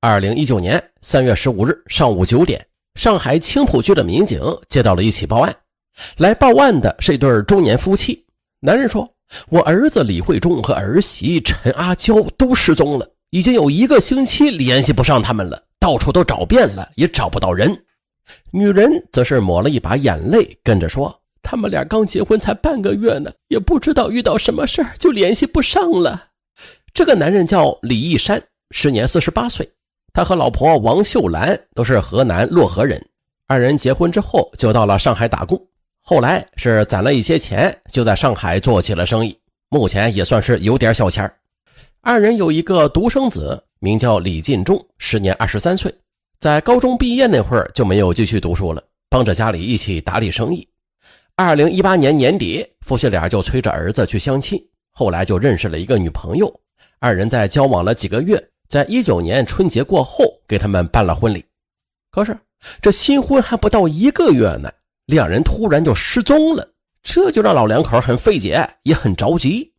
二零一九年三月十五日上午九点，上海青浦区的民警接到了一起报案。来报案的是一对中年夫妻。男人说：“我儿子李慧忠和儿媳陈阿娇都失踪了，已经有一个星期联系不上他们了，到处都找遍了，也找不到人。”女人则是抹了一把眼泪，跟着说：“他们俩刚结婚才半个月呢，也不知道遇到什么事就联系不上了。”这个男人叫李义山，时年四十八岁。他和老婆王秀兰都是河南漯河人，二人结婚之后就到了上海打工，后来是攒了一些钱，就在上海做起了生意，目前也算是有点小钱二人有一个独生子，名叫李进忠，时年二十三岁，在高中毕业那会儿就没有继续读书了，帮着家里一起打理生意。二零一八年年底，夫妻俩就催着儿子去相亲，后来就认识了一个女朋友，二人在交往了几个月。在一九年春节过后，给他们办了婚礼，可是这新婚还不到一个月呢，两人突然就失踪了，这就让老两口很费解，也很着急。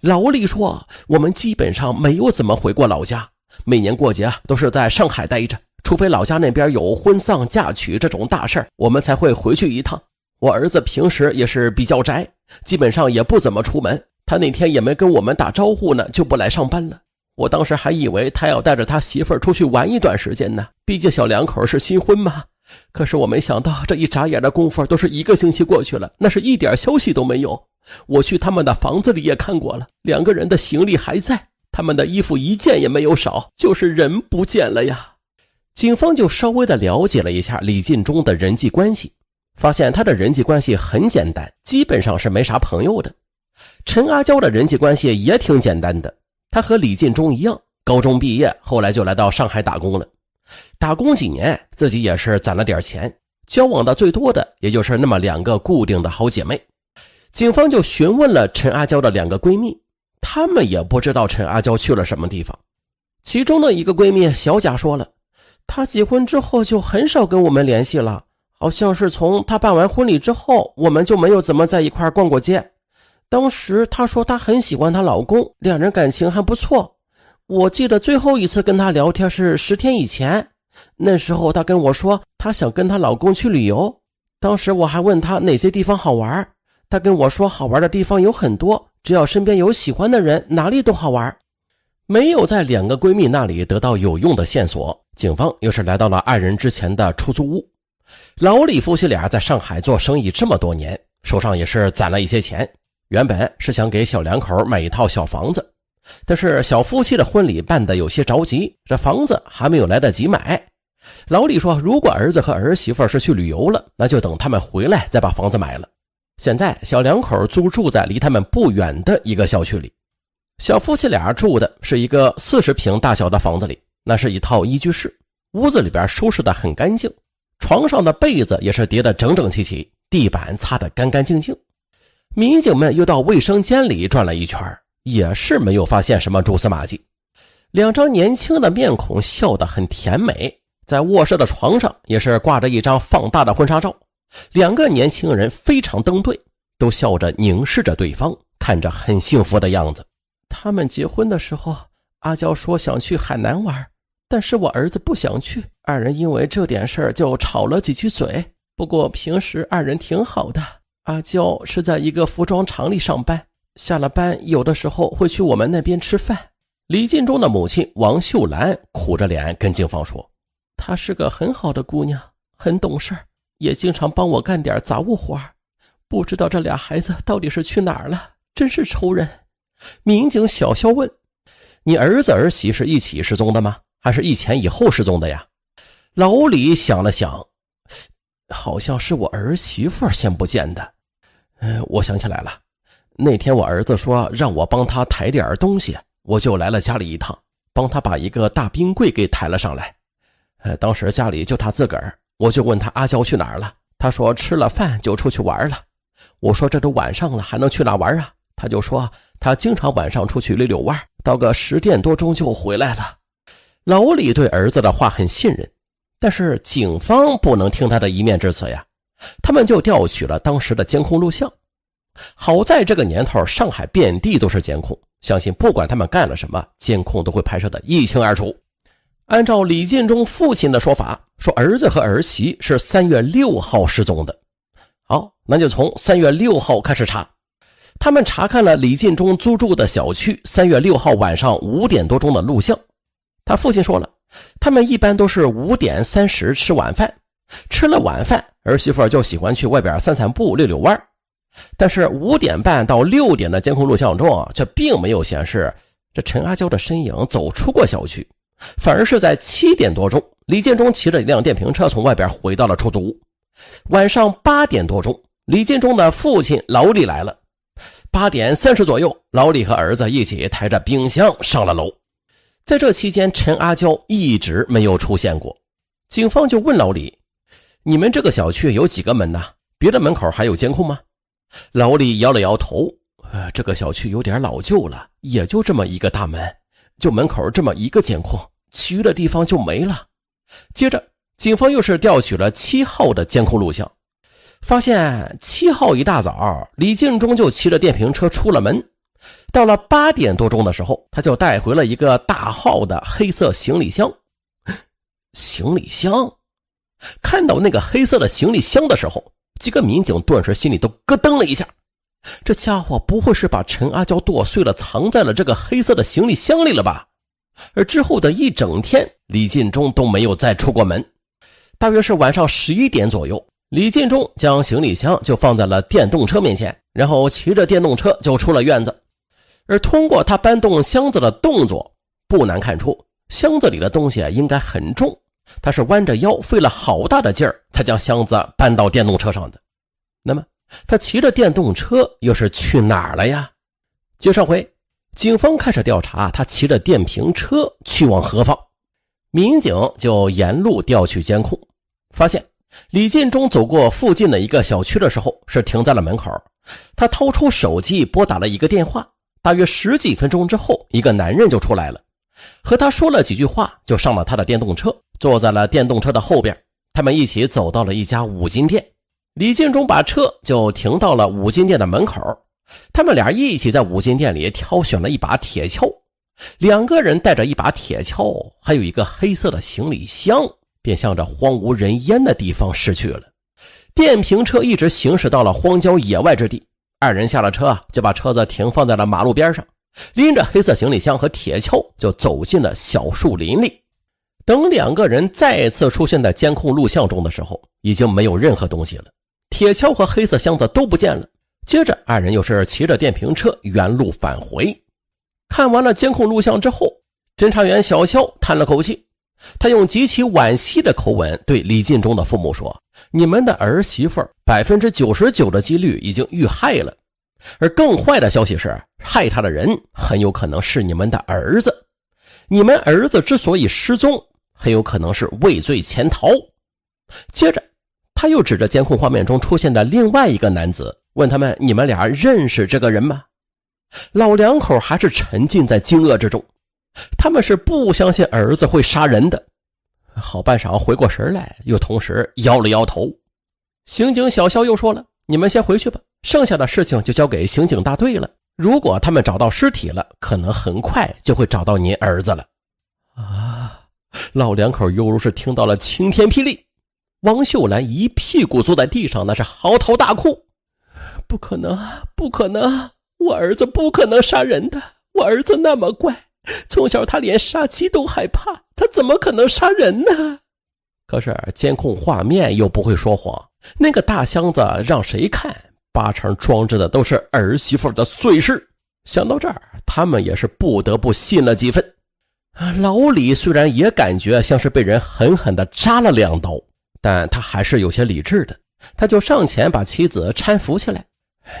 老李说：“我们基本上没有怎么回过老家，每年过节啊都是在上海待着，除非老家那边有婚丧嫁娶这种大事儿，我们才会回去一趟。我儿子平时也是比较宅，基本上也不怎么出门。他那天也没跟我们打招呼呢，就不来上班了。”我当时还以为他要带着他媳妇儿出去玩一段时间呢，毕竟小两口是新婚嘛。可是我没想到，这一眨眼的功夫都是一个星期过去了，那是一点消息都没有。我去他们的房子里也看过了，两个人的行李还在，他们的衣服一件也没有少，就是人不见了呀。警方就稍微的了解了一下李进忠的人际关系，发现他的人际关系很简单，基本上是没啥朋友的。陈阿娇的人际关系也挺简单的。他和李建中一样，高中毕业，后来就来到上海打工了。打工几年，自己也是攒了点钱。交往的最多的，也就是那么两个固定的好姐妹。警方就询问了陈阿娇的两个闺蜜，她们也不知道陈阿娇去了什么地方。其中的一个闺蜜小贾说了，她结婚之后就很少跟我们联系了，好像是从她办完婚礼之后，我们就没有怎么在一块逛过街。当时她说她很喜欢她老公，两人感情还不错。我记得最后一次跟她聊天是十天以前，那时候她跟我说她想跟她老公去旅游。当时我还问她哪些地方好玩，她跟我说好玩的地方有很多，只要身边有喜欢的人，哪里都好玩。没有在两个闺蜜那里得到有用的线索，警方又是来到了二人之前的出租屋。老李夫妻俩在上海做生意这么多年，手上也是攒了一些钱。原本是想给小两口买一套小房子，但是小夫妻的婚礼办的有些着急，这房子还没有来得及买。老李说：“如果儿子和儿媳妇是去旅游了，那就等他们回来再把房子买了。”现在小两口租住在离他们不远的一个小区里，小夫妻俩住的是一个四十平大小的房子里，那是一套一居室，屋子里边收拾的很干净，床上的被子也是叠得整整齐齐，地板擦得干干净净。民警们又到卫生间里转了一圈，也是没有发现什么蛛丝马迹。两张年轻的面孔笑得很甜美，在卧室的床上也是挂着一张放大的婚纱照，两个年轻人非常登对，都笑着凝视着对方，看着很幸福的样子。他们结婚的时候，阿娇说想去海南玩，但是我儿子不想去，二人因为这点事儿就吵了几句嘴。不过平时二人挺好的。阿娇是在一个服装厂里上班，下了班有的时候会去我们那边吃饭。李进忠的母亲王秀兰苦着脸跟警方说：“她是个很好的姑娘，很懂事也经常帮我干点杂物活不知道这俩孩子到底是去哪儿了，真是愁人。”民警小肖问：“你儿子儿媳是一起失踪的吗？还是一前一后失踪的呀？”老李想了想。好像是我儿媳妇先不见的，呃，我想起来了，那天我儿子说让我帮他抬点东西，我就来了家里一趟，帮他把一个大冰柜给抬了上来。呃，当时家里就他自个儿，我就问他阿娇去哪儿了，他说吃了饭就出去玩了。我说这都晚上了，还能去哪玩啊？他就说他经常晚上出去溜溜弯，到个十点多钟就回来了。老李对儿子的话很信任。但是警方不能听他的一面之词呀，他们就调取了当时的监控录像。好在这个年头，上海遍地都是监控，相信不管他们干了什么，监控都会拍摄的一清二楚。按照李建忠父亲的说法，说儿子和儿媳是三月六号失踪的。好，那就从三月六号开始查。他们查看了李建忠租住的小区三月六号晚上五点多钟的录像。他父亲说了。他们一般都是五点三十吃晚饭，吃了晚饭，儿媳妇就喜欢去外边散散步、遛遛弯儿。但是五点半到六点的监控录像中，啊，却并没有显示这陈阿娇的身影走出过小区，反而是在七点多钟，李建忠骑着一辆电瓶车从外边回到了出租屋。晚上八点多钟，李建忠的父亲老李来了。八点三十左右，老李和儿子一起抬着冰箱上了楼。在这期间，陈阿娇一直没有出现过。警方就问老李：“你们这个小区有几个门呢？别的门口还有监控吗？”老李摇了摇头：“呃，这个小区有点老旧了，也就这么一个大门，就门口这么一个监控，其余的地方就没了。”接着，警方又是调取了七号的监控录像，发现七号一大早，李敬忠就骑着电瓶车出了门。到了八点多钟的时候，他就带回了一个大号的黑色行李箱。行李箱，看到那个黑色的行李箱的时候，几个民警顿时心里都咯噔了一下。这家伙不会是把陈阿娇剁碎了藏在了这个黑色的行李箱里了吧？而之后的一整天，李进忠都没有再出过门。大约是晚上十一点左右，李进忠将行李箱就放在了电动车面前，然后骑着电动车就出了院子。而通过他搬动箱子的动作，不难看出箱子里的东西应该很重。他是弯着腰，费了好大的劲儿，才将箱子搬到电动车上的。那么，他骑着电动车又是去哪儿了呀？接上回，警方开始调查他骑着电瓶车去往何方，民警就沿路调取监控，发现李建忠走过附近的一个小区的时候，是停在了门口。他掏出手机，拨打了一个电话。大约十几分钟之后，一个男人就出来了，和他说了几句话，就上了他的电动车，坐在了电动车的后边。他们一起走到了一家五金店，李建忠把车就停到了五金店的门口。他们俩一起在五金店里挑选了一把铁锹，两个人带着一把铁锹，还有一个黑色的行李箱，便向着荒无人烟的地方驶去了。电瓶车一直行驶到了荒郊野外之地。二人下了车，就把车子停放在了马路边上，拎着黑色行李箱和铁锹就走进了小树林里。等两个人再次出现在监控录像中的时候，已经没有任何东西了，铁锹和黑色箱子都不见了。接着，二人又是骑着电瓶车原路返回。看完了监控录像之后，侦查员小肖叹了口气。他用极其惋惜的口吻对李进忠的父母说：“你们的儿媳妇百分之九十九的几率已经遇害了，而更坏的消息是，害他的人很有可能是你们的儿子。你们儿子之所以失踪，很有可能是畏罪潜逃。”接着，他又指着监控画面中出现的另外一个男子，问他们：“你们俩认识这个人吗？”老两口还是沉浸在惊愕之中。他们是不相信儿子会杀人的，好半晌回过神来，又同时摇了摇头。刑警小肖又说了：“你们先回去吧，剩下的事情就交给刑警大队了。如果他们找到尸体了，可能很快就会找到您儿子了。”啊！老两口犹如是听到了晴天霹雳，王秀兰一屁股坐在地上，那是嚎啕大哭：“不可能！不可能！我儿子不可能杀人的，我儿子那么乖。”从小，他连杀鸡都害怕，他怎么可能杀人呢？可是监控画面又不会说谎，那个大箱子让谁看，八成装着的都是儿媳妇的碎尸。想到这儿，他们也是不得不信了几分。老李虽然也感觉像是被人狠狠地扎了两刀，但他还是有些理智的，他就上前把妻子搀扶起来：“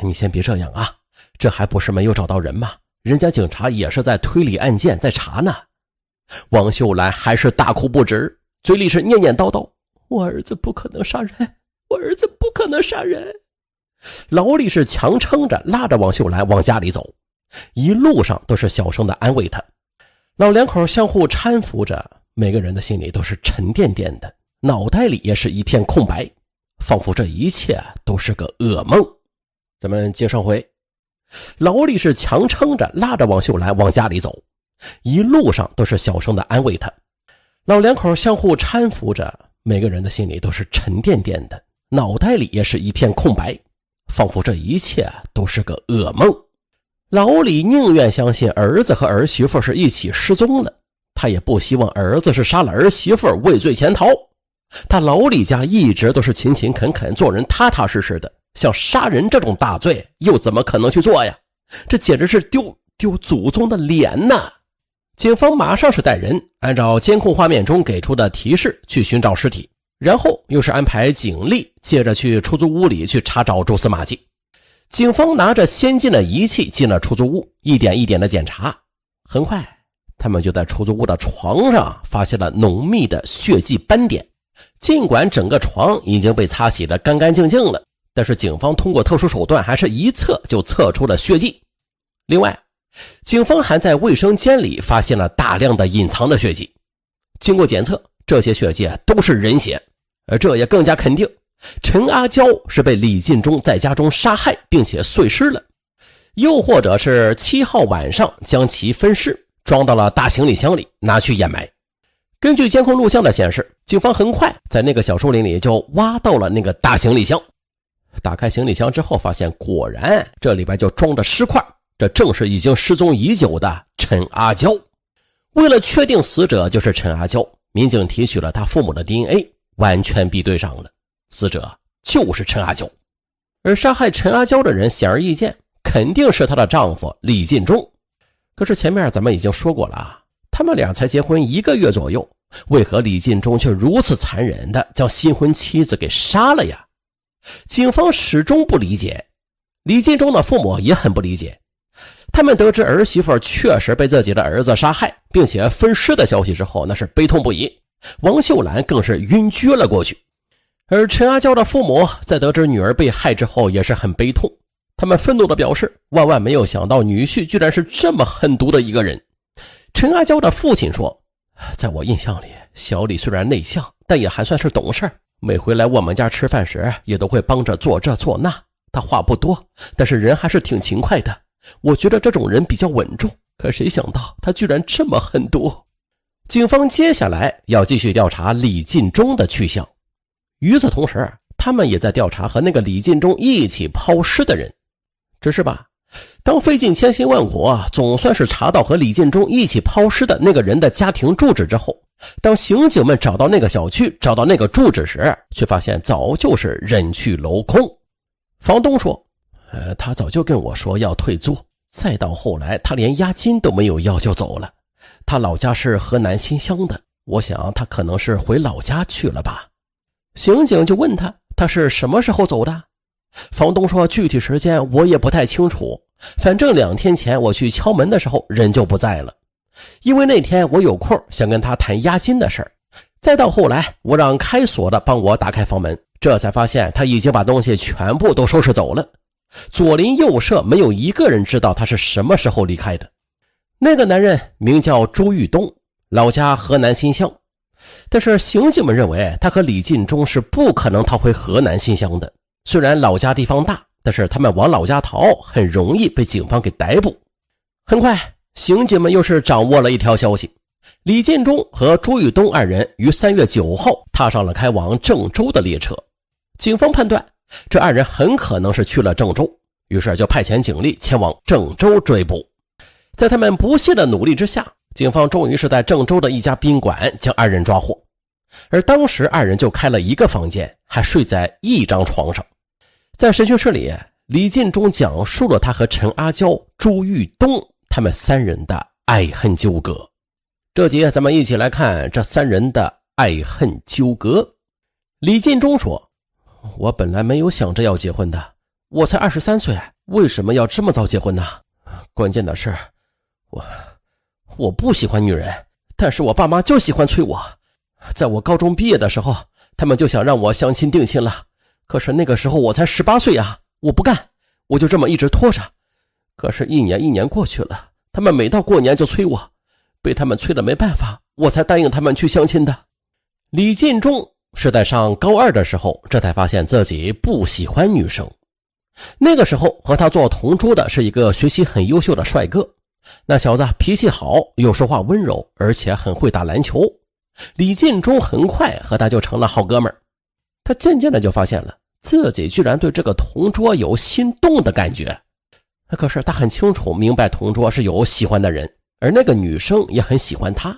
你先别这样啊，这还不是没有找到人吗？”人家警察也是在推理案件，在查呢。王秀兰还是大哭不止，嘴里是念念叨叨：“我儿子不可能杀人，我儿子不可能杀人。”老李是强撑着，拉着王秀兰往家里走，一路上都是小声的安慰她。老两口相互搀扶着，每个人的心里都是沉甸甸的，脑袋里也是一片空白，仿佛这一切都是个噩梦。咱们接上回。老李是强撑着拉着王秀兰往家里走，一路上都是小声的安慰她。老两口相互搀扶着，每个人的心里都是沉甸甸的，脑袋里也是一片空白，仿佛这一切都是个噩梦。老李宁愿相信儿子和儿媳妇是一起失踪了，他也不希望儿子是杀了儿媳妇畏罪潜逃。他老李家一直都是勤勤恳恳做人，踏踏实实的。像杀人这种大罪，又怎么可能去做呀？这简直是丢丢祖宗的脸呐！警方马上是带人，按照监控画面中给出的提示去寻找尸体，然后又是安排警力接着去出租屋里去查找蛛丝马迹。警方拿着先进的仪器进了出租屋，一点一点的检查，很快他们就在出租屋的床上发现了浓密的血迹斑点，尽管整个床已经被擦洗得干干净净了。但是警方通过特殊手段，还是一测就测出了血迹。另外，警方还在卫生间里发现了大量的隐藏的血迹，经过检测，这些血迹都是人血，而这也更加肯定陈阿娇是被李进忠在家中杀害并且碎尸了，又或者是七号晚上将其分尸装到了大行李箱里拿去掩埋。根据监控录像的显示，警方很快在那个小树林里就挖到了那个大行李箱。打开行李箱之后，发现果然这里边就装着尸块，这正是已经失踪已久的陈阿娇。为了确定死者就是陈阿娇，民警提取了她父母的 DNA，完全比对上了，死者就是陈阿娇。而杀害陈阿娇的人显而易见，肯定是她的丈夫李进忠。可是前面咱们已经说过了啊，他们俩才结婚一个月左右，为何李进忠却如此残忍的将新婚妻子给杀了呀？警方始终不理解，李金忠的父母也很不理解。他们得知儿媳妇确实被自己的儿子杀害，并且分尸的消息之后，那是悲痛不已。王秀兰更是晕厥了过去。而陈阿娇的父母在得知女儿被害之后，也是很悲痛。他们愤怒地表示，万万没有想到女婿居然是这么狠毒的一个人。陈阿娇的父亲说：“在我印象里，小李虽然内向，但也还算是懂事儿。”每回来我们家吃饭时，也都会帮着做这做那。他话不多，但是人还是挺勤快的。我觉得这种人比较稳重。可谁想到他居然这么狠毒！警方接下来要继续调查李进忠的去向。与此同时，他们也在调查和那个李进忠一起抛尸的人。只是吧，当费尽千辛万苦，总算是查到和李进忠一起抛尸的那个人的家庭住址之后。当刑警们找到那个小区，找到那个住址时，却发现早就是人去楼空。房东说：“呃，他早就跟我说要退租，再到后来，他连押金都没有要就走了。他老家是河南新乡的，我想他可能是回老家去了吧。”刑警就问他：“他是什么时候走的？”房东说：“具体时间我也不太清楚，反正两天前我去敲门的时候，人就不在了。”因为那天我有空，想跟他谈押金的事儿。再到后来，我让开锁的帮我打开房门，这才发现他已经把东西全部都收拾走了。左邻右舍没有一个人知道他是什么时候离开的。那个男人名叫朱玉东，老家河南新乡。但是刑警们认为他和李进忠是不可能逃回河南新乡的。虽然老家地方大，但是他们往老家逃很容易被警方给逮捕。很快。刑警们又是掌握了一条消息：李建忠和朱玉东二人于三月九号踏上了开往郑州的列车。警方判断，这二人很可能是去了郑州，于是就派遣警力前往郑州追捕。在他们不懈的努力之下，警方终于是在郑州的一家宾馆将二人抓获。而当时二人就开了一个房间，还睡在一张床上。在审讯室里，李建忠讲述了他和陈阿娇、朱玉东。他们三人的爱恨纠葛，这集咱们一起来看这三人的爱恨纠葛。李进忠说：“我本来没有想着要结婚的，我才二十三岁，为什么要这么早结婚呢？关键的是，我我不喜欢女人，但是我爸妈就喜欢催我。在我高中毕业的时候，他们就想让我相亲定亲了，可是那个时候我才十八岁呀，我不干，我就这么一直拖着。”可是，一年一年过去了，他们每到过年就催我，被他们催的没办法，我才答应他们去相亲的。李建忠是在上高二的时候，这才发现自己不喜欢女生。那个时候，和他做同桌的是一个学习很优秀的帅哥，那小子脾气好，又说话温柔，而且很会打篮球。李建忠很快和他就成了好哥们儿，他渐渐的就发现了自己居然对这个同桌有心动的感觉。可是他很清楚明白，同桌是有喜欢的人，而那个女生也很喜欢他。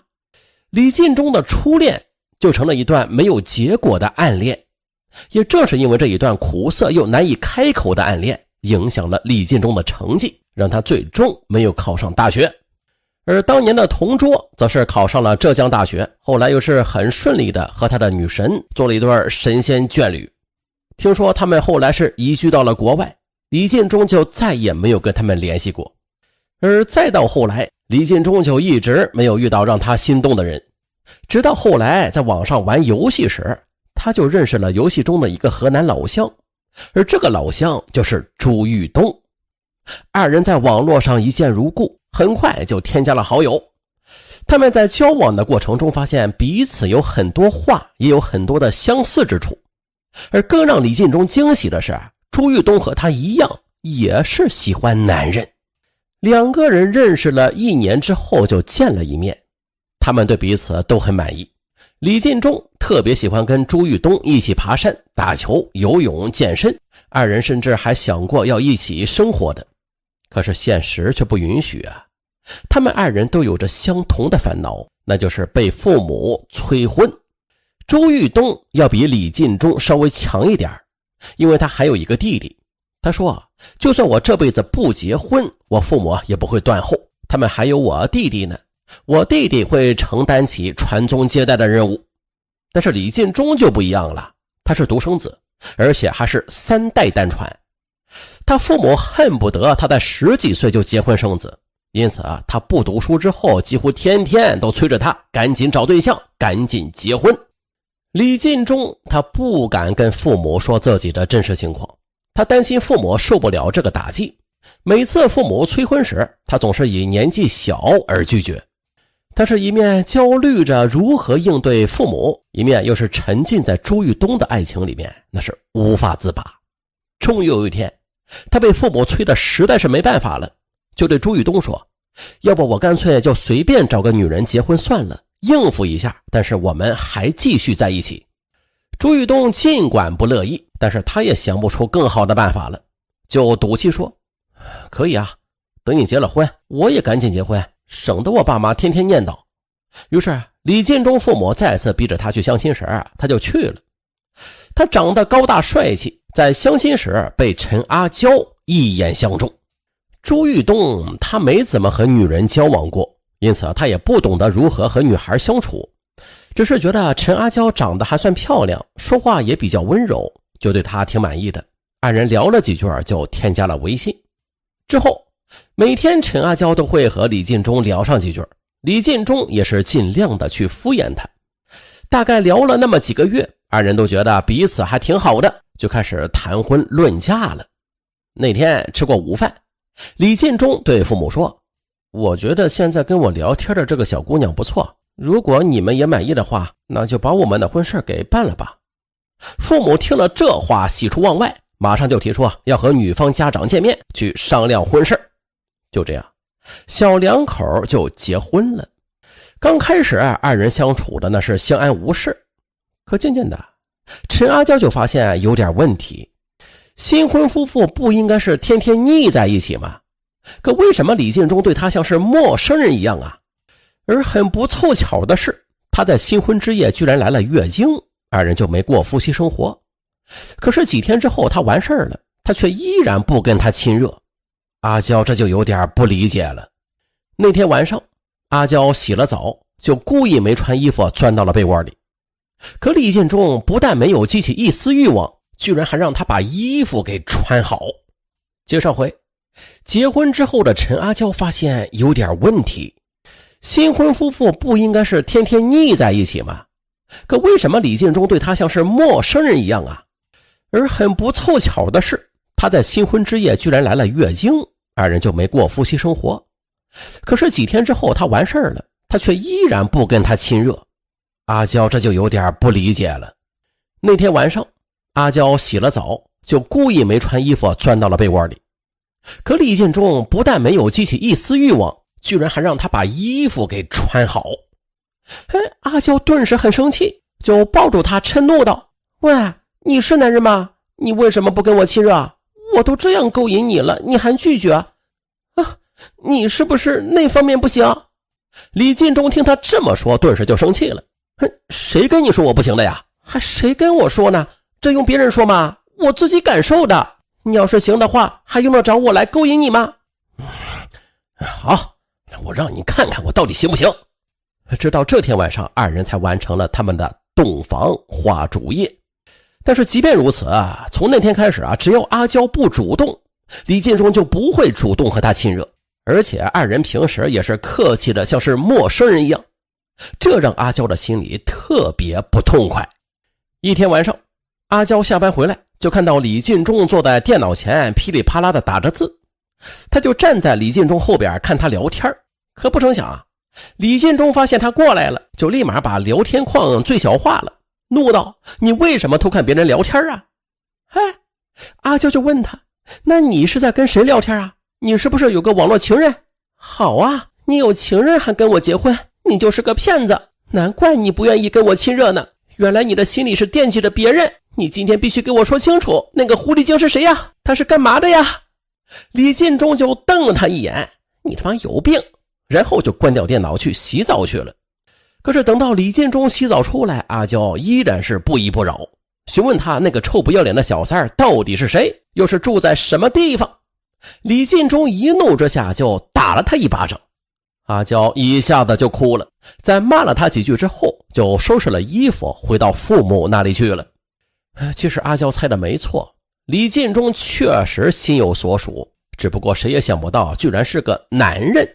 李进忠的初恋就成了一段没有结果的暗恋。也正是因为这一段苦涩又难以开口的暗恋，影响了李进忠的成绩，让他最终没有考上大学。而当年的同桌则是考上了浙江大学，后来又是很顺利的和他的女神做了一段神仙眷侣。听说他们后来是移居到了国外。李劲忠就再也没有跟他们联系过，而再到后来，李劲忠就一直没有遇到让他心动的人。直到后来，在网上玩游戏时，他就认识了游戏中的一个河南老乡，而这个老乡就是朱玉东。二人在网络上一见如故，很快就添加了好友。他们在交往的过程中，发现彼此有很多话，也有很多的相似之处。而更让李进忠惊喜的是。朱玉东和他一样，也是喜欢男人。两个人认识了一年之后就见了一面，他们对彼此都很满意。李进忠特别喜欢跟朱玉东一起爬山、打球、游泳、健身，二人甚至还想过要一起生活的。可是现实却不允许啊！他们二人都有着相同的烦恼，那就是被父母催婚。朱玉东要比李进忠稍微强一点因为他还有一个弟弟，他说：“就算我这辈子不结婚，我父母也不会断后，他们还有我弟弟呢，我弟弟会承担起传宗接代的任务。”但是李建忠就不一样了，他是独生子，而且还是三代单传，他父母恨不得他在十几岁就结婚生子，因此啊，他不读书之后，几乎天天都催着他赶紧找对象，赶紧结婚。李进忠他不敢跟父母说自己的真实情况，他担心父母受不了这个打击。每次父母催婚时，他总是以年纪小而拒绝。他是一面焦虑着如何应对父母，一面又是沉浸在朱玉东的爱情里面，那是无法自拔。终于有一天，他被父母催得实在是没办法了，就对朱玉东说：“要不我干脆就随便找个女人结婚算了。”应付一下，但是我们还继续在一起。朱玉东尽管不乐意，但是他也想不出更好的办法了，就赌气说：“可以啊，等你结了婚，我也赶紧结婚，省得我爸妈天天念叨。”于是李建忠父母再次逼着他去相亲时，他就去了。他长得高大帅气，在相亲时被陈阿娇一眼相中。朱玉东他没怎么和女人交往过。因此，他也不懂得如何和女孩相处，只是觉得陈阿娇长得还算漂亮，说话也比较温柔，就对她挺满意的。二人聊了几句，就添加了微信。之后，每天陈阿娇都会和李进忠聊上几句，李进忠也是尽量的去敷衍她。大概聊了那么几个月，二人都觉得彼此还挺好的，就开始谈婚论嫁了。那天吃过午饭，李进忠对父母说。我觉得现在跟我聊天的这个小姑娘不错，如果你们也满意的话，那就把我们的婚事给办了吧。父母听了这话，喜出望外，马上就提出要和女方家长见面去商量婚事。就这样，小两口就结婚了。刚开始二人相处的那是相安无事，可渐渐的，陈阿娇就发现有点问题。新婚夫妇不应该是天天腻在一起吗？可为什么李建中对他像是陌生人一样啊？而很不凑巧的是，他在新婚之夜居然来了月经，二人就没过夫妻生活。可是几天之后他完事儿了，他却依然不跟他亲热。阿娇这就有点不理解了。那天晚上，阿娇洗了澡，就故意没穿衣服钻到了被窝里。可李建中不但没有激起一丝欲望，居然还让他把衣服给穿好。接上回。结婚之后的陈阿娇发现有点问题，新婚夫妇不应该是天天腻在一起吗？可为什么李劲中对她像是陌生人一样啊？而很不凑巧的是，她在新婚之夜居然来了月经，二人就没过夫妻生活。可是几天之后他完事儿了，他却依然不跟她亲热，阿娇这就有点不理解了。那天晚上，阿娇洗了澡，就故意没穿衣服钻到了被窝里。可李劲忠不但没有激起一丝欲望，居然还让他把衣服给穿好。哎，阿娇顿时很生气，就抱住他，嗔怒道：“喂，你是男人吗？你为什么不跟我亲热？我都这样勾引你了，你还拒绝？啊，你是不是那方面不行？”李劲忠听他这么说，顿时就生气了。哼，谁跟你说我不行的呀？还谁跟我说呢？这用别人说吗？我自己感受的。你要是行的话，还用得着我来勾引你吗？好，我让你看看我到底行不行。直到这天晚上，二人才完成了他们的洞房花烛夜。但是即便如此啊，从那天开始啊，只要阿娇不主动，李劲松就不会主动和她亲热，而且二人平时也是客气的，像是陌生人一样，这让阿娇的心里特别不痛快。一天晚上。阿娇下班回来，就看到李进忠坐在电脑前噼里啪啦的打着字，他就站在李进忠后边看他聊天可不成想，啊，李进忠发现他过来了，就立马把聊天框最小化了，怒道：“你为什么偷看别人聊天啊？”哎，阿娇就问他：“那你是在跟谁聊天啊？你是不是有个网络情人？”“好啊，你有情人还跟我结婚，你就是个骗子！难怪你不愿意跟我亲热呢，原来你的心里是惦记着别人。”你今天必须给我说清楚，那个狐狸精是谁呀？他是干嘛的呀？李进忠就瞪了他一眼：“你他妈有病！”然后就关掉电脑去洗澡去了。可是等到李进忠洗澡出来，阿娇依然是不依不饶，询问他那个臭不要脸的小三儿到底是谁，又是住在什么地方。李进忠一怒之下就打了他一巴掌，阿娇一下子就哭了。在骂了他几句之后，就收拾了衣服回到父母那里去了。其实阿娇猜的没错，李建忠确实心有所属，只不过谁也想不到，居然是个男人。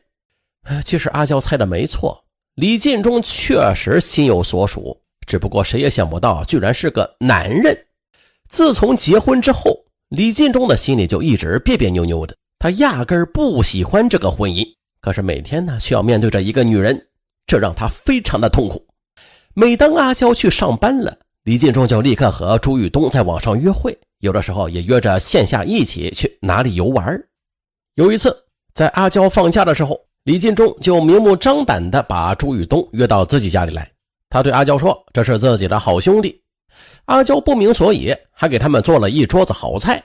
其实阿娇猜的没错，李建忠确实心有所属，只不过谁也想不到，居然是个男人。自从结婚之后，李建忠的心里就一直别别扭扭的，他压根儿不喜欢这个婚姻，可是每天呢，需要面对着一个女人，这让他非常的痛苦。每当阿娇去上班了，李进忠就立刻和朱玉东在网上约会，有的时候也约着线下一起去哪里游玩。有一次在阿娇放假的时候，李进忠就明目张胆地把朱玉东约到自己家里来。他对阿娇说：“这是自己的好兄弟。”阿娇不明所以，还给他们做了一桌子好菜。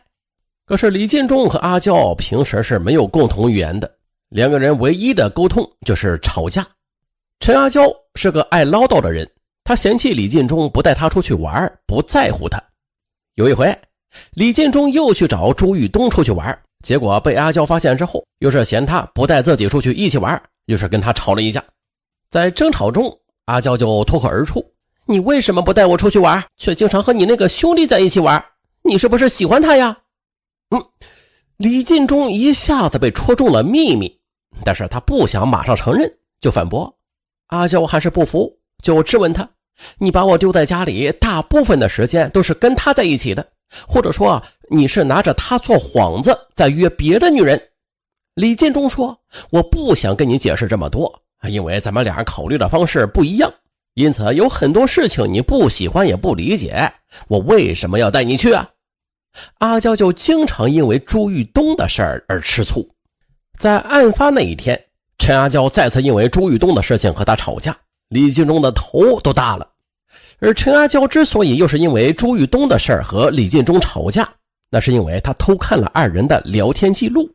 可是李进忠和阿娇平时是没有共同语言的，两个人唯一的沟通就是吵架。陈阿娇是个爱唠叨的人。他嫌弃李进忠不带他出去玩，不在乎他。有一回，李进忠又去找朱玉东出去玩，结果被阿娇发现之后，又是嫌他不带自己出去一起玩，又是跟他吵了一架。在争吵中，阿娇就脱口而出：“你为什么不带我出去玩，却经常和你那个兄弟在一起玩？你是不是喜欢他呀？”嗯，李进忠一下子被戳中了秘密，但是他不想马上承认，就反驳。阿娇还是不服。就质问他：“你把我丢在家里，大部分的时间都是跟他在一起的，或者说你是拿着他做幌子在约别的女人。”李建忠说：“我不想跟你解释这么多，因为咱们俩考虑的方式不一样，因此有很多事情你不喜欢也不理解。我为什么要带你去？”啊？”阿娇就经常因为朱玉东的事儿而吃醋。在案发那一天，陈阿娇再次因为朱玉东的事情和他吵架。李劲忠的头都大了，而陈阿娇之所以又是因为朱玉东的事儿和李劲忠吵架，那是因为他偷看了二人的聊天记录，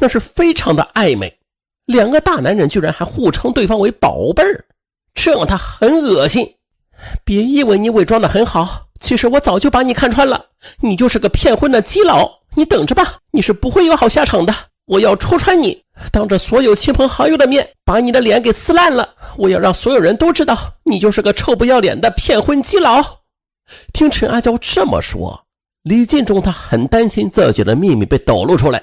那是非常的暧昧，两个大男人居然还互称对方为宝贝儿，这让他很恶心。别以为你伪装的很好，其实我早就把你看穿了，你就是个骗婚的基佬，你等着吧，你是不会有好下场的。我要戳穿你，当着所有亲朋好友的面把你的脸给撕烂了！我要让所有人都知道，你就是个臭不要脸的骗婚基佬！听陈阿娇这么说，李进忠他很担心自己的秘密被抖露出来，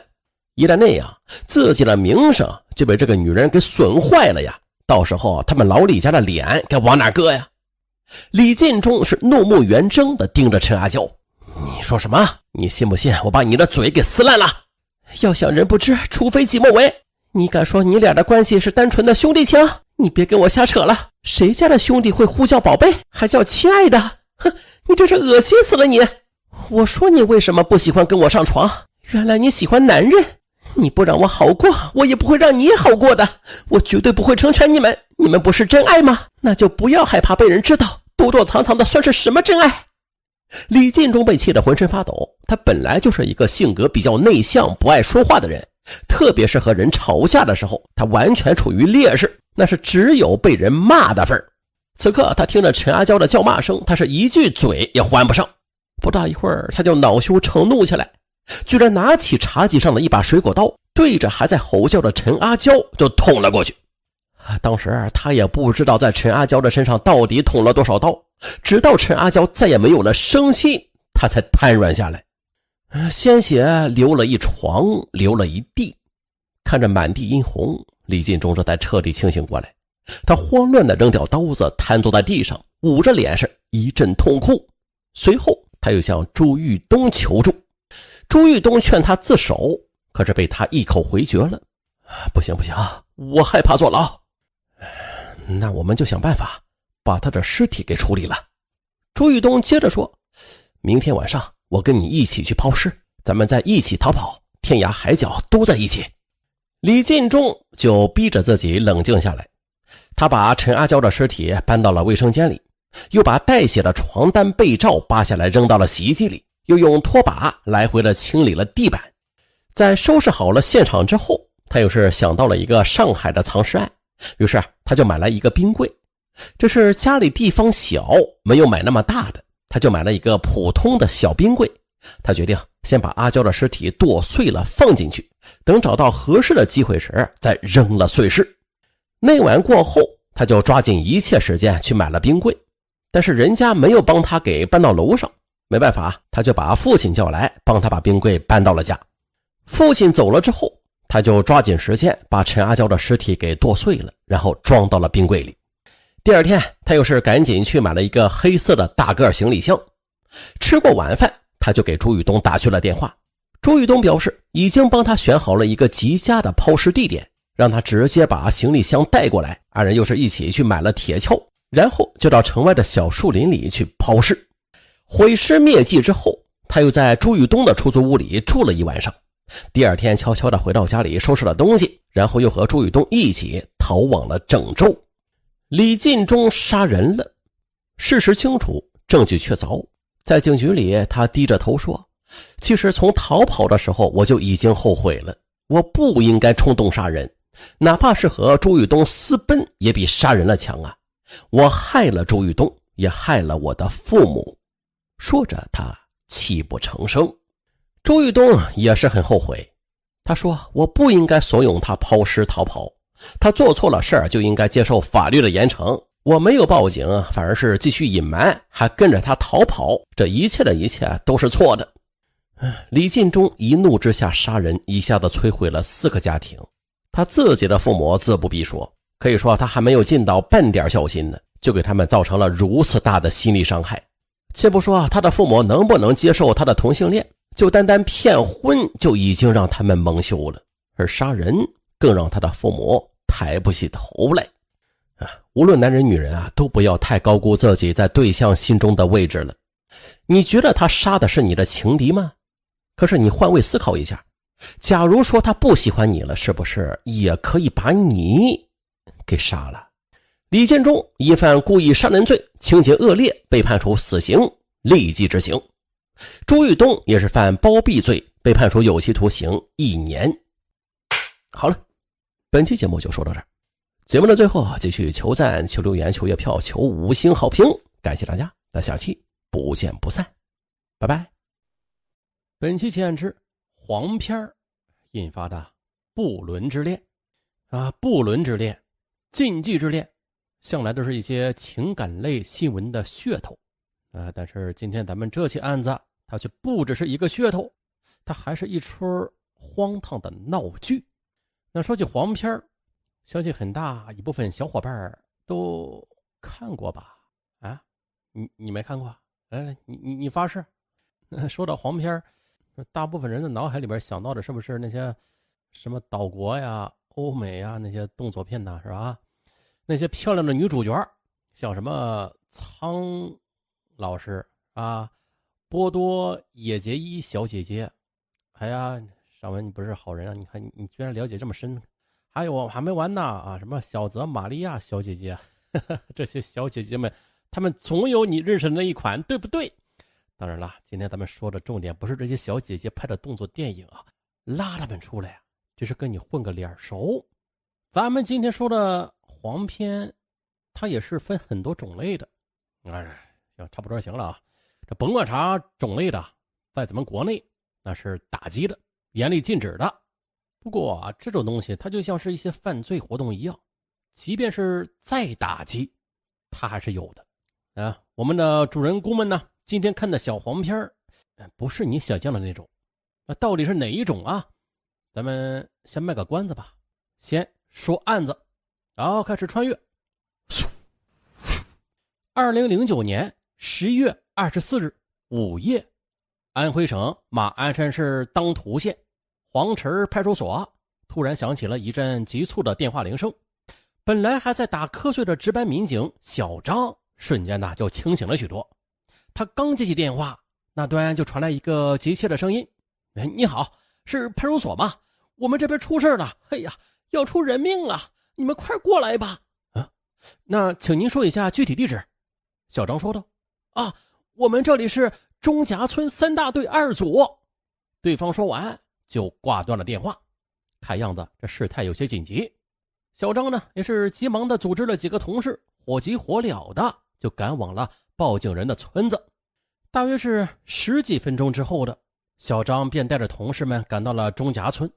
一旦那样，自己的名声就被这个女人给损坏了呀！到时候他们老李家的脸该往哪搁呀？李进忠是怒目圆睁的盯着陈阿娇：“你说什么？你信不信我把你的嘴给撕烂了？”要想人不知，除非己莫为。你敢说你俩的关系是单纯的兄弟情？你别跟我瞎扯了，谁家的兄弟会呼叫宝贝，还叫亲爱的？哼，你真是恶心死了！你，我说你为什么不喜欢跟我上床？原来你喜欢男人。你不让我好过，我也不会让你好过的。我绝对不会成全你们。你们不是真爱吗？那就不要害怕被人知道，躲躲藏藏的算是什么真爱？李进忠被气得浑身发抖。他本来就是一个性格比较内向、不爱说话的人，特别是和人吵架的时候，他完全处于劣势，那是只有被人骂的份儿。此刻，他听着陈阿娇的叫骂声，他是一句嘴也还不上。不大一会儿，他就恼羞成怒起来，居然拿起茶几上的一把水果刀，对着还在吼叫的陈阿娇就捅了过去。当时他也不知道在陈阿娇的身上到底捅了多少刀。直到陈阿娇再也没有了生气，他才瘫软下来，鲜血流了一床，流了一地。看着满地殷红，李进忠这才彻底清醒过来。他慌乱地扔掉刀子，瘫坐在地上，捂着脸是，一阵痛哭。随后，他又向朱玉东求助。朱玉东劝他自首，可是被他一口回绝了。不行不行，我害怕坐牢。那我们就想办法。把他的尸体给处理了。朱玉东接着说：“明天晚上我跟你一起去抛尸，咱们再一起逃跑，天涯海角都在一起。”李进忠就逼着自己冷静下来，他把陈阿娇的尸体搬到了卫生间里，又把带血的床单被罩扒下来扔到了洗衣机里，又用拖把来回的清理了地板。在收拾好了现场之后，他又是想到了一个上海的藏尸案，于是他就买了一个冰柜。这是家里地方小，没有买那么大的，他就买了一个普通的小冰柜。他决定先把阿娇的尸体剁碎了放进去，等找到合适的机会时再扔了碎尸。那晚过后，他就抓紧一切时间去买了冰柜，但是人家没有帮他给搬到楼上，没办法，他就把父亲叫来帮他把冰柜搬到了家。父亲走了之后，他就抓紧时间把陈阿娇的尸体给剁碎了，然后装到了冰柜里。第二天，他又是赶紧去买了一个黑色的大个行李箱。吃过晚饭，他就给朱雨东打去了电话。朱雨东表示已经帮他选好了一个极佳的抛尸地点，让他直接把行李箱带过来。二人又是一起去买了铁锹，然后就到城外的小树林里去抛尸、毁尸灭迹。之后，他又在朱雨东的出租屋里住了一晚上。第二天，悄悄地回到家里收拾了东西，然后又和朱雨东一起逃往了郑州。李劲忠杀人了，事实清楚，证据确凿。在警局里，他低着头说：“其实从逃跑的时候，我就已经后悔了。我不应该冲动杀人，哪怕是和朱玉东私奔，也比杀人了强啊！我害了朱玉东，也害了我的父母。”说着，他泣不成声。朱玉东也是很后悔，他说：“我不应该怂恿他抛尸逃跑。”他做错了事儿，就应该接受法律的严惩。我没有报警，反而是继续隐瞒，还跟着他逃跑。这一切的一切都是错的。李进忠一怒之下杀人，一下子摧毁了四个家庭。他自己的父母自不必说，可以说他还没有尽到半点孝心呢，就给他们造成了如此大的心理伤害。且不说他的父母能不能接受他的同性恋，就单单骗婚就已经让他们蒙羞了，而杀人更让他的父母。抬不起头来，啊，无论男人女人啊，都不要太高估自己在对象心中的位置了。你觉得他杀的是你的情敌吗？可是你换位思考一下，假如说他不喜欢你了，是不是也可以把你给杀了？李建忠因犯故意杀人罪，情节恶劣，被判处死刑，立即执行。朱玉东也是犯包庇罪，被判处有期徒刑一年。好了。本期节目就说到这儿。节目的最后，继续求赞、求留言、求月票、求五星好评，感谢大家！那下期不见不散，拜拜。本期案件之黄片儿引发的不伦之恋啊，不伦之恋、禁忌之恋，向来都是一些情感类新闻的噱头啊。但是今天咱们这起案子，它却不只是一个噱头，它还是一出荒唐的闹剧。那说起黄片相信很大一部分小伙伴都看过吧？啊，你你没看过？来来，你你你发誓。那 说到黄片大部分人的脑海里边想到的是不是那些什么岛国呀、欧美呀那些动作片呢？是吧？那些漂亮的女主角，像什么苍老师啊、波多野结衣小姐姐，哎呀。张文，你不是好人啊！你看，你你居然了解这么深。还有，我还没完呢啊！什么小泽玛利亚小姐姐，这些小姐姐们，她们总有你认识的那一款，对不对？当然了，今天咱们说的重点不是这些小姐姐拍的动作电影啊，拉她们出来啊，就是跟你混个脸熟。咱们今天说的黄片，它也是分很多种类的。哎，行，差不多行了啊。这甭管啥种类的，在咱们国内那是打击的。严厉禁止的，不过这种东西它就像是一些犯罪活动一样，即便是再打击，它还是有的。啊，我们的主人公们呢？今天看的小黄片儿，不是你想象的那种，那到底是哪一种啊？咱们先卖个关子吧，先说案子，然后开始穿越。二零零九年十一月二十四日午夜，安徽省马鞍山市当涂县。黄池派出所突然响起了一阵急促的电话铃声，本来还在打瞌睡的值班民警小张瞬间呢就清醒了许多。他刚接起电话，那端就传来一个急切的声音：“哎，你好，是派出所吗？我们这边出事了，哎呀，要出人命了，你们快过来吧！”啊，那请您说一下具体地址。”小张说道：“啊，我们这里是中夹村三大队二组。”对方说完。就挂断了电话，看样子这事态有些紧急。小张呢也是急忙的组织了几个同事，火急火燎的就赶往了报警人的村子。大约是十几分钟之后的，小张便带着同事们赶到了中夹村。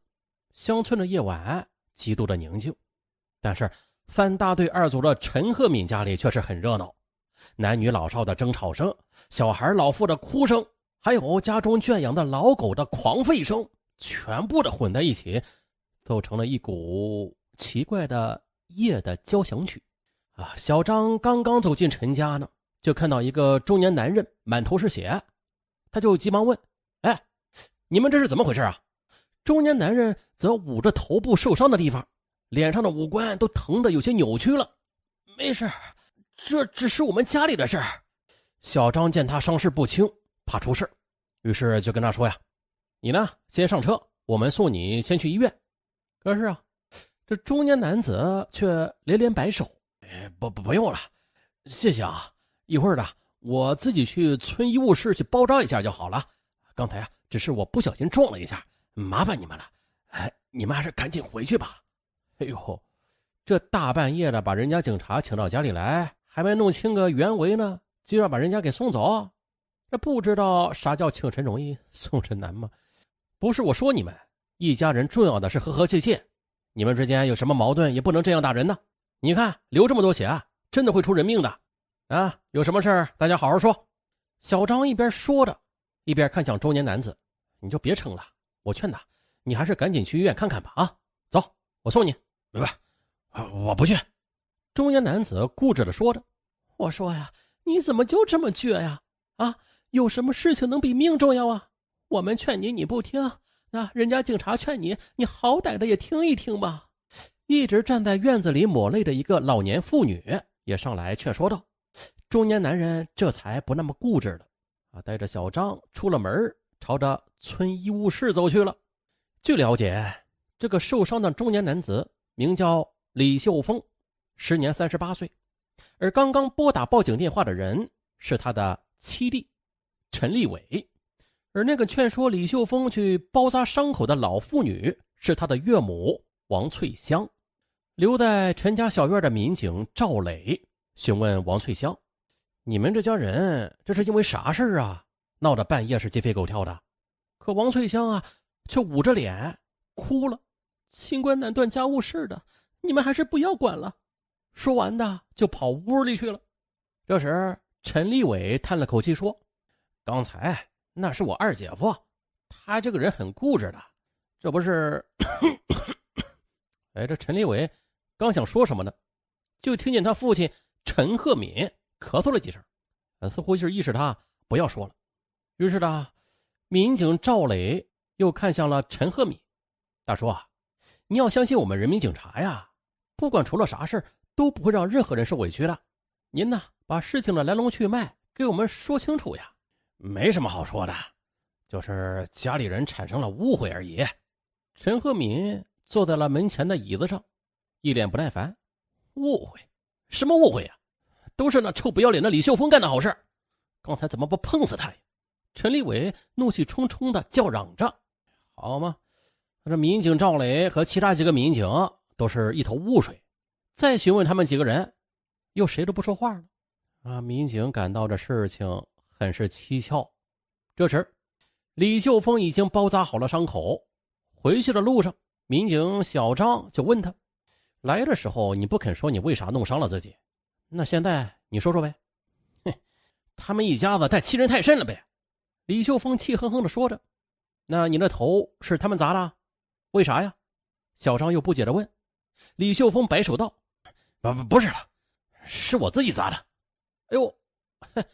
乡村的夜晚极度的宁静，但是三大队二组的陈鹤敏家里却是很热闹，男女老少的争吵声，小孩老妇的哭声，还有家中圈养的老狗的狂吠声。全部的混在一起，奏成了一股奇怪的夜的交响曲。啊，小张刚刚走进陈家呢，就看到一个中年男人满头是血，他就急忙问：“哎，你们这是怎么回事啊？”中年男人则捂着头部受伤的地方，脸上的五官都疼得有些扭曲了。“没事，这只是我们家里的事儿。”小张见他伤势不轻，怕出事于是就跟他说：“呀。”你呢？先上车，我们送你先去医院。可是啊，这中年男子却连连摆手：“哎，不不不用了，谢谢啊！一会儿啊，我自己去村医务室去包扎一下就好了。刚才啊，只是我不小心撞了一下，麻烦你们了。哎，你们还是赶紧回去吧。哎呦，这大半夜的把人家警察请到家里来，还没弄清个原委呢，就要把人家给送走，这不知道啥叫请神容易送神难吗？”不是我说你们，一家人重要的是和和气气。你们之间有什么矛盾，也不能这样打人呢。你看流这么多血啊，真的会出人命的。啊，有什么事儿大家好好说。小张一边说着，一边看向中年男子：“你就别撑了，我劝他，你还是赶紧去医院看看吧。啊，走，我送你。”“拜拜。我不去。”中年男子固执的说着。“我说呀，你怎么就这么倔呀？啊，有什么事情能比命重要啊？”我们劝你，你不听；那人家警察劝你，你好歹的也听一听吧。一直站在院子里抹泪的一个老年妇女也上来劝说道：“中年男人这才不那么固执了。”啊，带着小张出了门朝着村医务室走去了。据了解，这个受伤的中年男子名叫李秀峰，时年三十八岁，而刚刚拨打报警电话的人是他的七弟陈立伟。而那个劝说李秀峰去包扎伤口的老妇女是他的岳母王翠香。留在陈家小院的民警赵磊询问王翠香：“你们这家人这是因为啥事啊？闹得半夜是鸡飞狗跳的。”可王翠香啊，却捂着脸哭了：“清官难断家务事的，你们还是不要管了。”说完的就跑屋里去了。这时，陈立伟叹了口气说：“刚才。”那是我二姐夫，他这个人很固执的。这不是，哎，这陈立伟刚想说什么呢，就听见他父亲陈鹤敏咳嗽了几声，似乎就是意识他不要说了。于是呢，民警赵磊又看向了陈鹤敏，大叔啊，你要相信我们人民警察呀，不管出了啥事都不会让任何人受委屈的。您呢，把事情的来龙去脉给我们说清楚呀。没什么好说的，就是家里人产生了误会而已。陈赫敏坐在了门前的椅子上，一脸不耐烦。误会？什么误会啊？都是那臭不要脸的李秀峰干的好事刚才怎么不碰死他？陈立伟怒气冲冲的叫嚷着。好吗？这民警赵雷和其他几个民警都是一头雾水。再询问他们几个人，又谁都不说话了。啊！民警感到这事情……很是蹊跷。这时，李秀峰已经包扎好了伤口。回去的路上，民警小张就问他：“来的时候你不肯说你为啥弄伤了自己，那现在你说说呗。”“哼，他们一家子太欺人太甚了呗。”李秀峰气哼哼的说着。“那你的头是他们砸的？为啥呀？”小张又不解的问。李秀峰摆手道：“不不不是的，是我自己砸的。”“哎呦，哼。”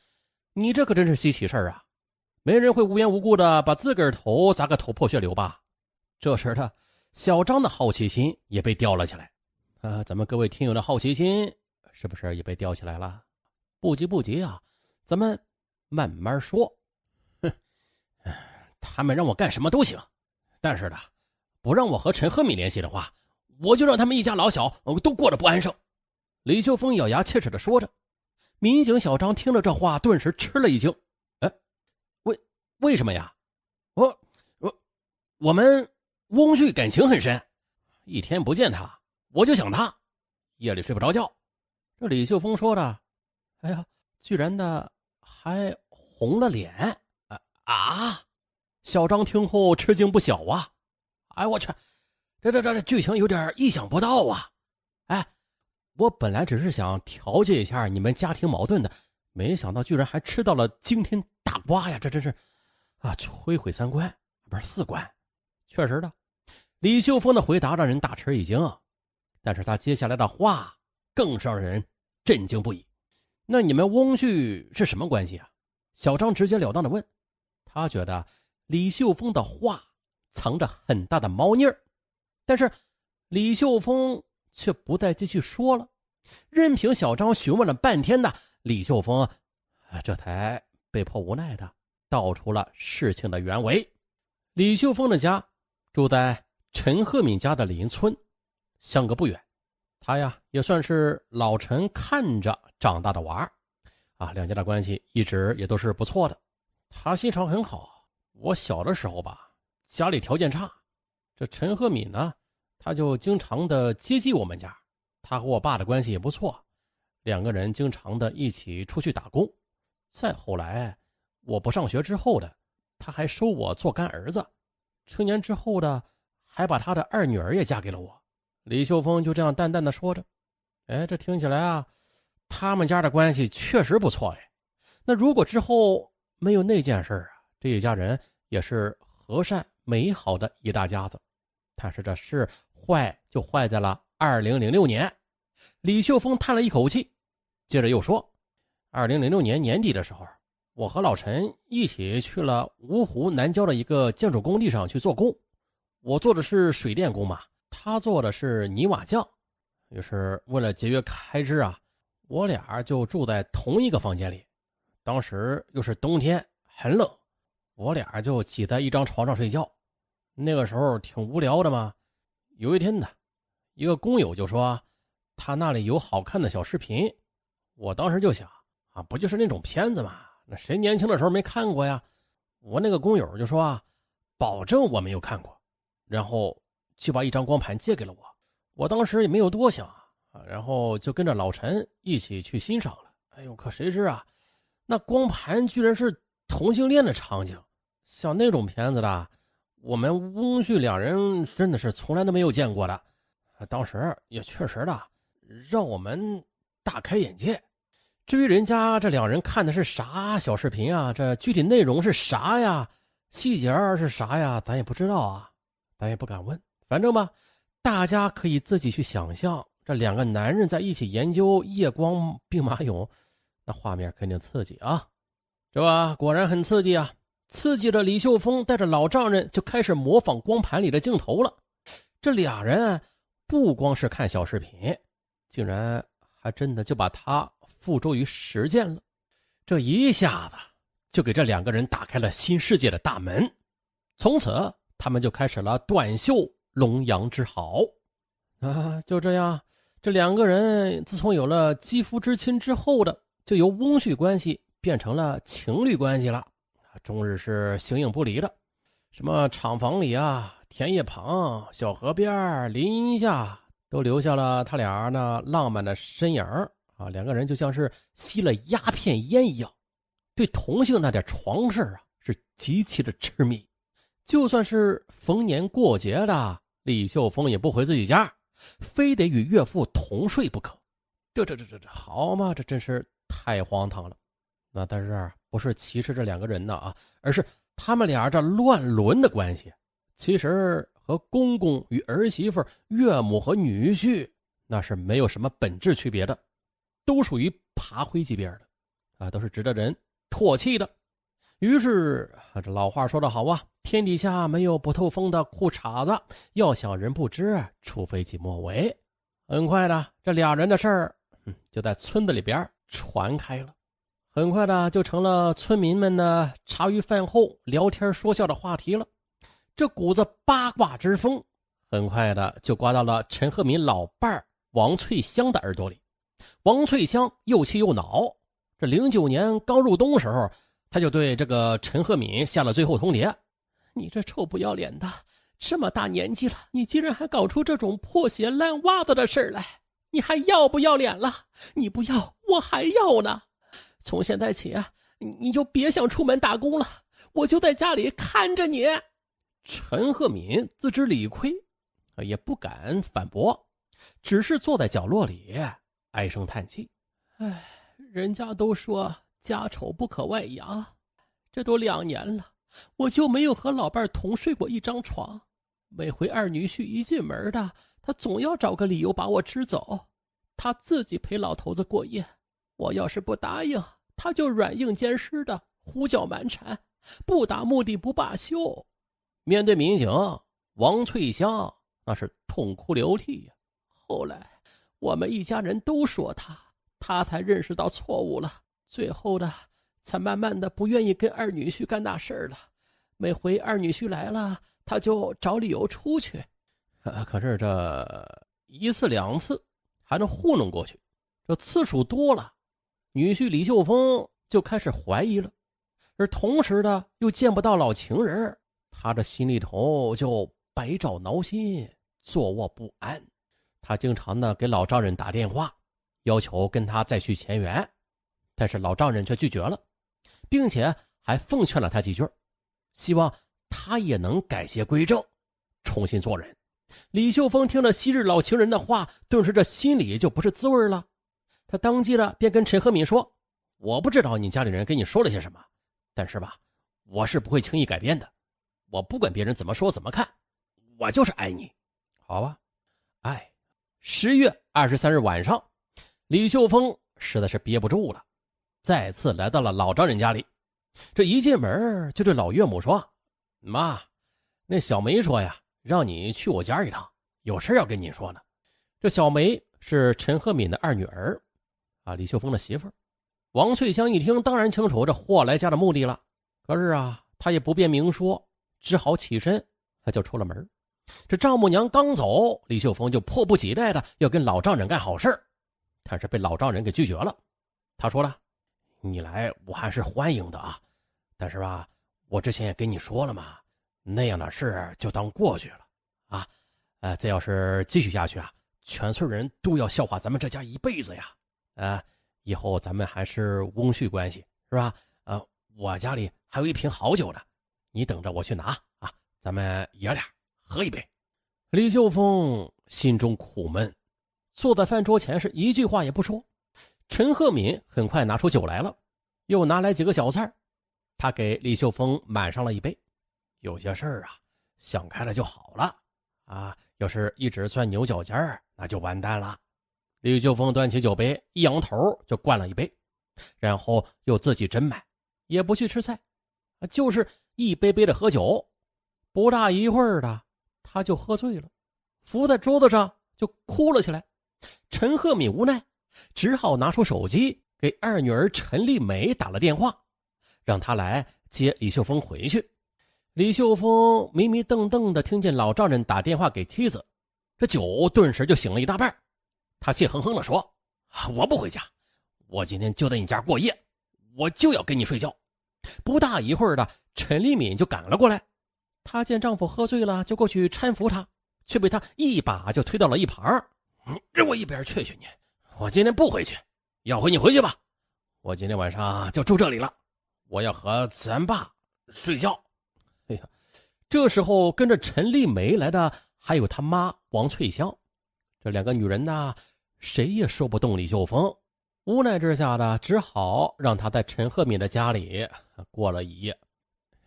你这可真是稀奇事儿啊！没人会无缘无故的把自个儿头砸个头破血流吧？这时的，小张的好奇心也被吊了起来。啊，咱们各位听友的好奇心是不是也被吊起来了？不急不急啊，咱们慢慢说。哼，他们让我干什么都行，但是呢，不让我和陈赫敏联系的话，我就让他们一家老小都过得不安生。李秀峰咬牙切齿的说着。民警小张听了这话，顿时吃了一惊。“哎，为为什么呀？我我我们翁婿感情很深，一天不见他，我就想他，夜里睡不着觉。”这李秀峰说的，“哎呀，居然的还红了脸！”啊啊！小张听后吃惊不小啊！哎，我去，这这这这剧情有点意想不到啊！哎。我本来只是想调解一下你们家庭矛盾的，没想到居然还吃到了惊天大瓜呀！这真是，啊，摧毁三观不是四观，确实的。李秀峰的回答让人大吃一惊，但是他接下来的话更是让人震惊不已。那你们翁婿是什么关系啊？小张直截了当的问。他觉得李秀峰的话藏着很大的猫腻儿，但是李秀峰。却不再继续说了，任凭小张询问了半天呢，李秀峰，这才被迫无奈的道出了事情的原委。李秀峰的家住在陈鹤敏家的邻村，相隔不远。他呀也算是老陈看着长大的娃儿，啊，两家的关系一直也都是不错的。他心肠很好，我小的时候吧，家里条件差，这陈鹤敏呢。他就经常的接济我们家，他和我爸的关系也不错，两个人经常的一起出去打工。再后来，我不上学之后的，他还收我做干儿子，成年之后的，还把他的二女儿也嫁给了我。李秀峰就这样淡淡的说着：“哎，这听起来啊，他们家的关系确实不错哎。那如果之后没有那件事啊，这一家人也是和善美好的一大家子。但是这事……坏就坏在了二零零六年，李秀峰叹了一口气，接着又说：“二零零六年年底的时候，我和老陈一起去了芜湖南郊的一个建筑工地上去做工，我做的是水电工嘛，他做的是泥瓦匠。于是为了节约开支啊，我俩就住在同一个房间里。当时又是冬天，很冷，我俩就挤在一张床上睡觉。那个时候挺无聊的嘛。”有一天呢，一个工友就说他那里有好看的小视频，我当时就想啊，不就是那种片子嘛，那谁年轻的时候没看过呀？我那个工友就说，啊，保证我没有看过，然后就把一张光盘借给了我。我当时也没有多想啊，然后就跟着老陈一起去欣赏了。哎呦，可谁知啊，那光盘居然是同性恋的场景，像那种片子的。我们翁婿两人真的是从来都没有见过的，当时也确实的让我们大开眼界。至于人家这两人看的是啥小视频啊，这具体内容是啥呀，细节是啥呀，咱也不知道啊，咱也不敢问。反正吧，大家可以自己去想象，这两个男人在一起研究夜光兵马俑，那画面肯定刺激啊，是吧果然很刺激啊。刺激着李秀峰，带着老丈人就开始模仿光盘里的镜头了。这俩人不光是看小视频，竟然还真的就把它付诸于实践了。这一下子就给这两个人打开了新世界的大门。从此，他们就开始了短袖龙阳之好。啊，就这样，这两个人自从有了肌肤之亲之后的，就由翁婿关系变成了情侣关系了。终日是形影不离的，什么厂房里啊，田野旁、小河边、林荫下，都留下了他俩那浪漫的身影啊！两个人就像是吸了鸦片烟一样，对同性那点床事啊，是极其的痴迷。就算是逢年过节的，李秀峰也不回自己家，非得与岳父同睡不可。这、这、这、这、这，好嘛？这真是太荒唐了！那但是。不是歧视这两个人呢啊，而是他们俩这乱伦的关系，其实和公公与儿媳妇、岳母和女婿那是没有什么本质区别的，都属于爬灰级别的，啊，都是值得人唾弃的。于是这老话说得好啊，天底下没有不透风的裤衩子，要想人不知，除非己莫为。很快的，这俩人的事儿，嗯，就在村子里边传开了。很快的就成了村民们呢茶余饭后聊天说笑的话题了。这股子八卦之风，很快的就刮到了陈鹤敏老伴王翠香的耳朵里。王翠香又气又恼。这零九年刚入冬时候，他就对这个陈鹤敏下了最后通牒：“你这臭不要脸的，这么大年纪了，你竟然还搞出这种破鞋烂袜子的事来！你还要不要脸了？你不要，我还要呢。”从现在起啊，你就别想出门打工了，我就在家里看着你。陈鹤敏自知理亏，也不敢反驳，只是坐在角落里唉声叹气。唉，人家都说家丑不可外扬，这都两年了，我就没有和老伴同睡过一张床。每回二女婿一进门的，他总要找个理由把我支走，他自己陪老头子过夜。我要是不答应，他就软硬兼施的胡搅蛮缠，不达目的不罢休。面对民警王翠香，那是痛哭流涕呀。后来我们一家人都说他，他才认识到错误了。最后的，才慢慢的不愿意跟二女婿干大事了。每回二女婿来了，他就找理由出去。可是这一次两次还能糊弄过去，这次数多了。女婿李秀峰就开始怀疑了，而同时呢，又见不到老情人，他这心里头就百爪挠心，坐卧不安。他经常呢给老丈人打电话，要求跟他再续前缘，但是老丈人却拒绝了，并且还奉劝了他几句，希望他也能改邪归正，重新做人。李秀峰听了昔日老情人的话，顿时这心里就不是滋味了。他当即呢便跟陈和敏说：“我不知道你家里人跟你说了些什么，但是吧，我是不会轻易改变的。我不管别人怎么说怎么看，我就是爱你，好吧？”哎，十月二十三日晚上，李秀峰实在是憋不住了，再次来到了老丈人家里。这一进门就对老岳母说：“妈，那小梅说呀，让你去我家一趟，有事要跟你说呢。”这小梅是陈和敏的二女儿。啊，李秀峰的媳妇儿王翠香一听，当然清楚这货来家的目的了。可是啊，她也不便明说，只好起身，她就出了门。这丈母娘刚走，李秀峰就迫不及待的要跟老丈人干好事儿，但是被老丈人给拒绝了。他说了：“你来，我还是欢迎的啊，但是吧，我之前也跟你说了嘛，那样的事就当过去了啊。这要是继续下去啊，全村人都要笑话咱们这家一辈子呀。”呃，以后咱们还是翁婿关系，是吧？呃，我家里还有一瓶好酒呢，你等着我去拿啊。咱们爷俩喝一杯。李秀峰心中苦闷，坐在饭桌前是一句话也不说。陈鹤敏很快拿出酒来了，又拿来几个小菜他给李秀峰满上了一杯。有些事儿啊，想开了就好了啊。要是一直钻牛角尖儿，那就完蛋了。李秀峰端起酒杯，一仰头就灌了一杯，然后又自己斟满，也不去吃菜，就是一杯杯的喝酒。不大一会儿的，他就喝醉了，伏在桌子上就哭了起来。陈鹤敏无奈，只好拿出手机给二女儿陈丽梅打了电话，让她来接李秀峰回去。李秀峰迷迷瞪瞪的听见老丈人打电话给妻子，这酒顿时就醒了一大半。他气哼哼地说：“我不回家，我今天就在你家过夜，我就要跟你睡觉。”不大一会儿的，陈立敏就赶了过来。她见丈夫喝醉了，就过去搀扶他，却被他一把就推到了一旁。“嗯，给我一边去去你！我今天不回去，要回你回去吧。我今天晚上就住这里了，我要和咱爸睡觉。”哎呀，这时候跟着陈丽梅来的还有他妈王翠香，这两个女人呢？谁也说不动李秀峰，无奈之下呢，只好让他在陈鹤敏的家里过了一夜。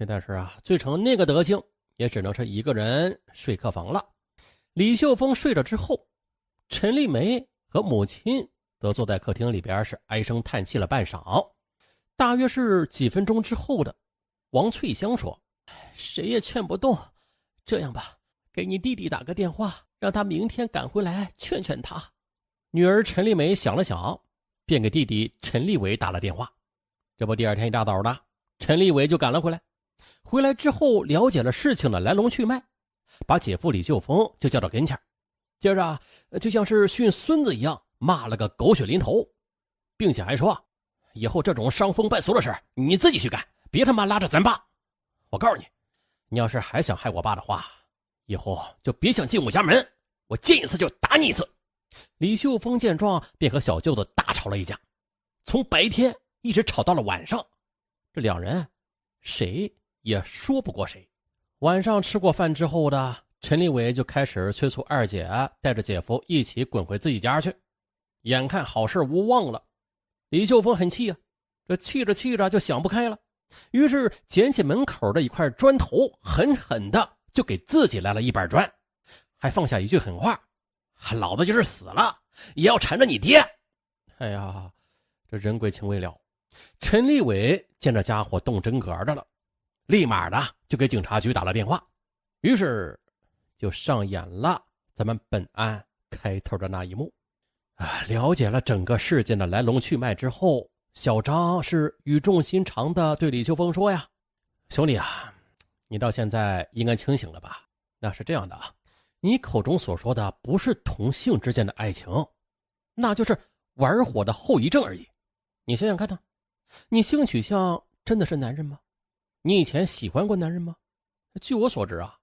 但是啊，最成那个德行，也只能是一个人睡客房了。李秀峰睡着之后，陈丽梅和母亲则坐在客厅里边，是唉声叹气了半晌。大约是几分钟之后的，王翠香说：“谁也劝不动，这样吧，给你弟弟打个电话，让他明天赶回来劝劝他。”女儿陈丽梅想了想，便给弟弟陈立伟打了电话。这不，第二天一大早的，陈立伟就赶了回来。回来之后，了解了事情的来龙去脉，把姐夫李秀峰就叫到跟前，接着就像是训孙子一样，骂了个狗血淋头，并且还说：“以后这种伤风败俗的事，你自己去干，别他妈拉着咱爸。我告诉你，你要是还想害我爸的话，以后就别想进我家门。我见一次就打你一次。”李秀峰见状，便和小舅子大吵了一架，从白天一直吵到了晚上。这两人谁也说不过谁。晚上吃过饭之后的陈立伟就开始催促二姐带着姐夫一起滚回自己家去。眼看好事无望了，李秀峰很气啊，这气着气着就想不开了，于是捡起门口的一块砖头，狠狠的就给自己来了一板砖，还放下一句狠话。老子就是死了，也要缠着你爹！哎呀，这人鬼情未了。陈立伟见这家伙动真格的了，立马的就给警察局打了电话。于是，就上演了咱们本案开头的那一幕。啊，了解了整个事件的来龙去脉之后，小张是语重心长的对李秋风说：“呀，兄弟啊，你到现在应该清醒了吧？那是这样的。”你口中所说的不是同性之间的爱情，那就是玩火的后遗症而已。你想想看呢？你性取向真的是男人吗？你以前喜欢过男人吗？据我所知啊，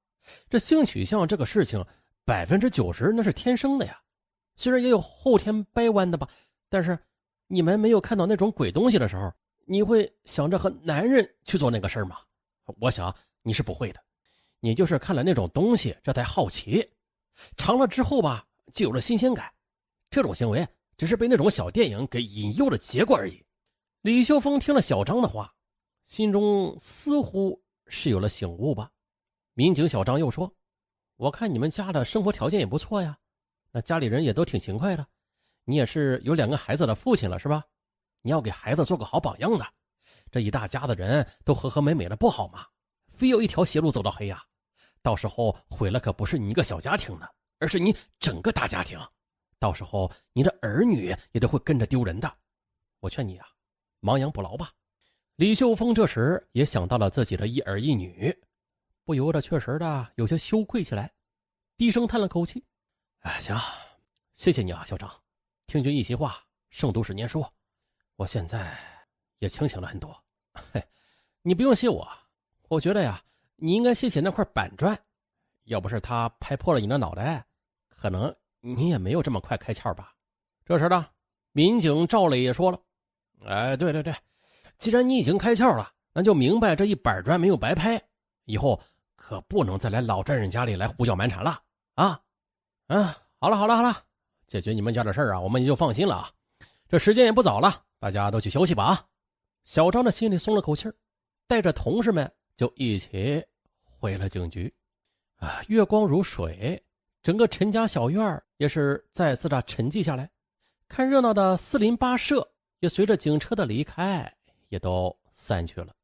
这性取向这个事情，百分之九十那是天生的呀。虽然也有后天掰弯的吧，但是你们没有看到那种鬼东西的时候，你会想着和男人去做那个事儿吗？我想你是不会的。你就是看了那种东西，这才好奇，尝了之后吧，就有了新鲜感。这种行为只是被那种小电影给引诱的结果而已。李秀峰听了小张的话，心中似乎是有了醒悟吧。民警小张又说：“我看你们家的生活条件也不错呀，那家里人也都挺勤快的。你也是有两个孩子的父亲了，是吧？你要给孩子做个好榜样的，这一大家子人都和和美美的不好吗？非要一条邪路走到黑呀？”到时候毁了可不是你一个小家庭的，而是你整个大家庭。到时候你的儿女也都会跟着丢人的。我劝你啊，亡羊补牢吧。李秀峰这时也想到了自己的一儿一女，不由得确实的有些羞愧起来，低声叹了口气：“哎，行，谢谢你啊，校长。听君一席话，胜读十年书。我现在也清醒了很多。嘿，你不用谢我，我觉得呀。”你应该谢谢那块板砖，要不是他拍破了你的脑袋，可能你也没有这么快开窍吧。这时呢，民警赵磊也说了：“哎，对对对，既然你已经开窍了，那就明白这一板砖没有白拍，以后可不能再来老丈人家里来胡搅蛮缠了啊！啊，好了好了好了，解决你们家的事啊，我们也就放心了啊。这时间也不早了，大家都去休息吧啊。”小张的心里松了口气带着同事们就一起。回了警局，啊，月光如水，整个陈家小院也是再次的沉寂下来。看热闹的四邻八舍也随着警车的离开也都散去了。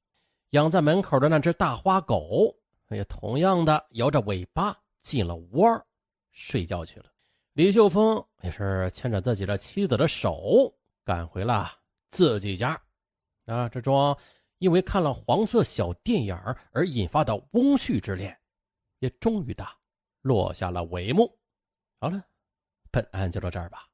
养在门口的那只大花狗，也同样的摇着尾巴进了窝，睡觉去了。李秀峰也是牵着自己的妻子的手，赶回了自己家。啊，这桩因为看了黄色小电影而引发的翁婿之恋，也终于的落下了帷幕。好了，本案就到这儿吧。